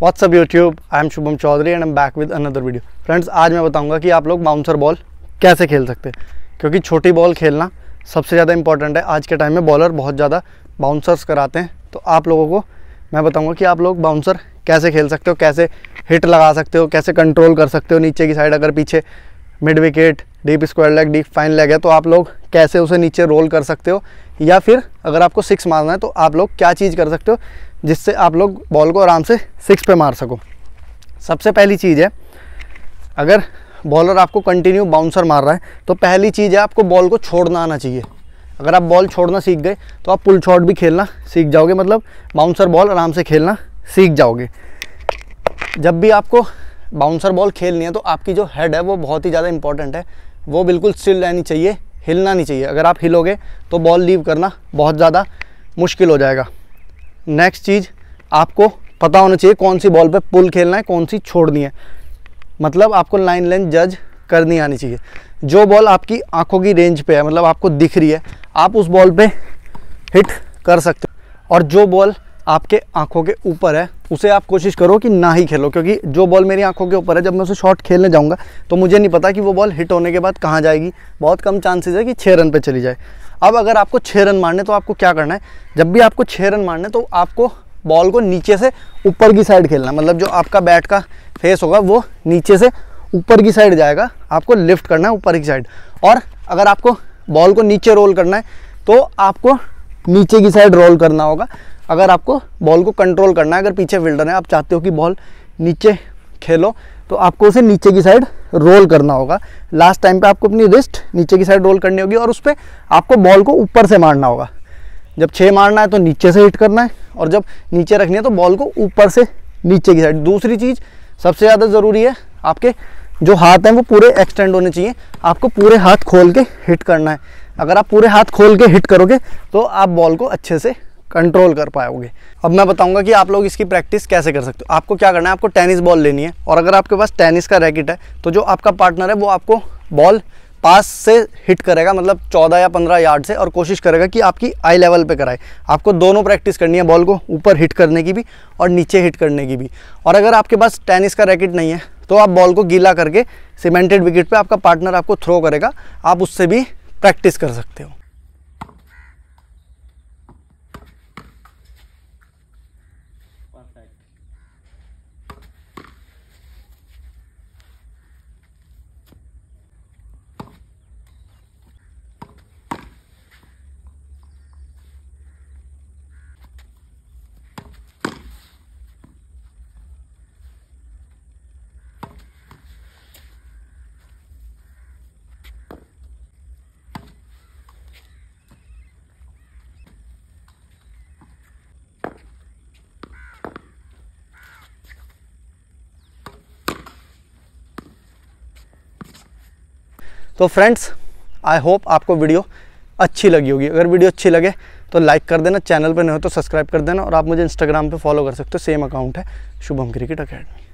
WhatsApp YouTube I am Shubham Chaudhary and am back with another video friends आज मैं बताऊंगा कि आप लोग बाउंसर बॉल कैसे खेल सकते हैं क्योंकि छोटी बॉल खेलना सबसे ज़्यादा इंपॉर्टेंट है आज के टाइम में बॉलर बहुत ज़्यादा बाउंसर्स कराते हैं तो आप लोगों को मैं बताऊंगा कि आप लोग बाउंसर कैसे खेल सकते हो कैसे हिट लगा सकते हो कैसे कंट्रोल कर सकते हो नीचे की साइड अगर पीछे mid wicket deep square leg deep fine leg है तो आप लोग कैसे उसे नीचे रोल कर सकते हो या फिर अगर आपको सिक्स मारना है तो आप लोग क्या चीज़ कर सकते हो जिससे आप लोग बॉल को आराम से सिक्स पे मार सको सबसे पहली चीज़ है अगर बॉलर आपको कंटिन्यू बाउंसर मार रहा है तो पहली चीज़ है आपको बॉल को छोड़ना आना चाहिए अगर आप बॉल छोड़ना सीख गए तो आप पुल शॉट भी खेलना सीख जाओगे मतलब बाउंसर बॉल आराम से खेलना सीख जाओगे जब भी आपको बाउंसर बॉल खेलनी है तो आपकी जो हेड है वो बहुत ही ज़्यादा इंपॉर्टेंट है वो बिल्कुल स्टिल रहनी चाहिए हिलना नहीं चाहिए अगर आप हिलोगे तो बॉल लीव करना बहुत ज़्यादा मुश्किल हो जाएगा नेक्स्ट चीज़ आपको पता होना चाहिए कौन सी बॉल पे पुल खेलना है कौन सी छोड़नी है मतलब आपको लाइन लेंथ जज करनी आनी चाहिए जो बॉल आपकी आंखों की रेंज पे है मतलब आपको दिख रही है आप उस बॉल पे हिट कर सकते हो और जो बॉल आपके आंखों के ऊपर है उसे आप कोशिश करो कि ना ही खेलो क्योंकि जो बॉल मेरी आंखों के ऊपर है जब मैं उसे शॉट खेलने जाऊंगा तो मुझे नहीं पता कि वो बॉल हिट होने के बाद कहाँ जाएगी बहुत कम चांसेस है कि छः रन पे चली जाए अब अगर आपको छः रन मारने तो आपको क्या करना है जब भी आपको छः रन मारने तो आपको बॉल को नीचे से ऊपर की साइड खेलना मतलब जो आपका बैट का फेस होगा वो नीचे से ऊपर की साइड जाएगा आपको लिफ्ट करना है ऊपर की साइड और अगर आपको बॉल को नीचे रोल करना है तो आपको नीचे की साइड रोल करना होगा अगर आपको बॉल को कंट्रोल करना है अगर पीछे फील्डर है आप चाहते हो कि बॉल नीचे खेलो तो आपको उसे नीचे की साइड रोल करना होगा लास्ट टाइम पे आपको अपनी रिस्ट नीचे की साइड रोल करनी होगी और उस पर आपको बॉल को ऊपर से मारना होगा जब छः मारना है तो नीचे से हिट करना है और जब नीचे रखनी है तो बॉल को ऊपर से नीचे की साइड दूसरी चीज़ सबसे ज़्यादा ज़रूरी है आपके जो हाथ हैं वो पूरे एक्सटेंड होने चाहिए आपको पूरे हाथ खोल के हिट करना है अगर आप पूरे हाथ खोल के हिट करोगे तो आप बॉल को अच्छे से कंट्रोल कर पाओगे अब मैं बताऊंगा कि आप लोग इसकी प्रैक्टिस कैसे कर सकते हो आपको क्या करना है आपको टेनिस बॉल लेनी है और अगर आपके पास टेनिस का रैकेट है तो जो आपका पार्टनर है वो आपको बॉल पास से हिट करेगा मतलब 14 या 15 यार्ड से और कोशिश करेगा कि आपकी आई लेवल पे कराए आपको दोनों प्रैक्टिस करनी है बॉल को ऊपर हिट करने की भी और नीचे हिट करने की भी और अगर आपके पास टेनिस का रैकेट नहीं है तो आप बॉल को गीला करके सीमेंटेड विकेट पे आपका पार्टनर आपको थ्रो करेगा आप उससे भी प्रैक्टिस कर सकते हो तो फ्रेंड्स आई होप आपको वीडियो अच्छी लगी होगी अगर वीडियो अच्छी लगे तो लाइक कर देना चैनल पर नहीं हो तो सब्सक्राइब कर देना और आप मुझे इंस्टाग्राम पर फॉलो कर सकते हो सेम अकाउंट है शुभम क्रिकेट अकेडमी